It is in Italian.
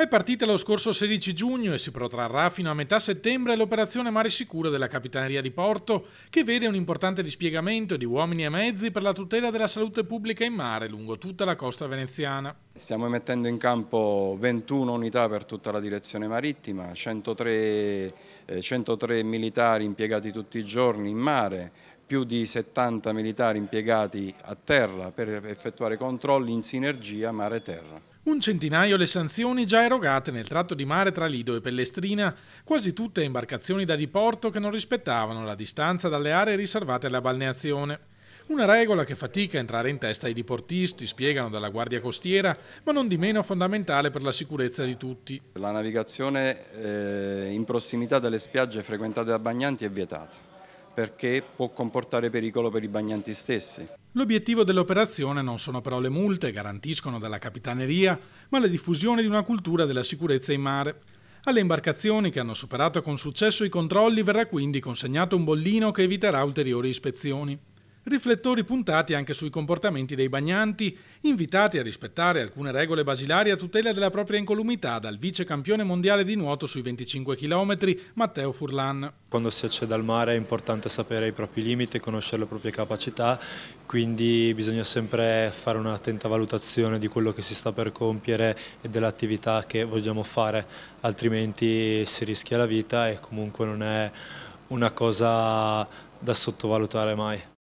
È partita lo scorso 16 giugno e si protrarrà fino a metà settembre l'operazione Mare Sicuro della Capitaneria di Porto, che vede un importante dispiegamento di uomini e mezzi per la tutela della salute pubblica in mare lungo tutta la costa veneziana. Stiamo mettendo in campo 21 unità per tutta la direzione marittima, 103, 103 eh, militari impiegati tutti i giorni in mare, più di 70 militari impiegati a terra per effettuare controlli in sinergia mare-terra. Un centinaio le sanzioni già erogate nel tratto di mare tra Lido e Pellestrina, quasi tutte imbarcazioni da diporto che non rispettavano la distanza dalle aree riservate alla balneazione. Una regola che fatica a entrare in testa ai diportisti, spiegano dalla Guardia Costiera, ma non di meno fondamentale per la sicurezza di tutti. La navigazione eh, in prossimità delle spiagge frequentate da bagnanti è vietata perché può comportare pericolo per i bagnanti stessi. L'obiettivo dell'operazione non sono però le multe, garantiscono dalla capitaneria, ma la diffusione di una cultura della sicurezza in mare. Alle imbarcazioni che hanno superato con successo i controlli verrà quindi consegnato un bollino che eviterà ulteriori ispezioni. Riflettori puntati anche sui comportamenti dei bagnanti, invitati a rispettare alcune regole basilari a tutela della propria incolumità dal vice campione mondiale di nuoto sui 25 km Matteo Furlan. Quando si accede al mare è importante sapere i propri limiti, e conoscere le proprie capacità, quindi bisogna sempre fare un'attenta valutazione di quello che si sta per compiere e dell'attività che vogliamo fare, altrimenti si rischia la vita e comunque non è una cosa da sottovalutare mai.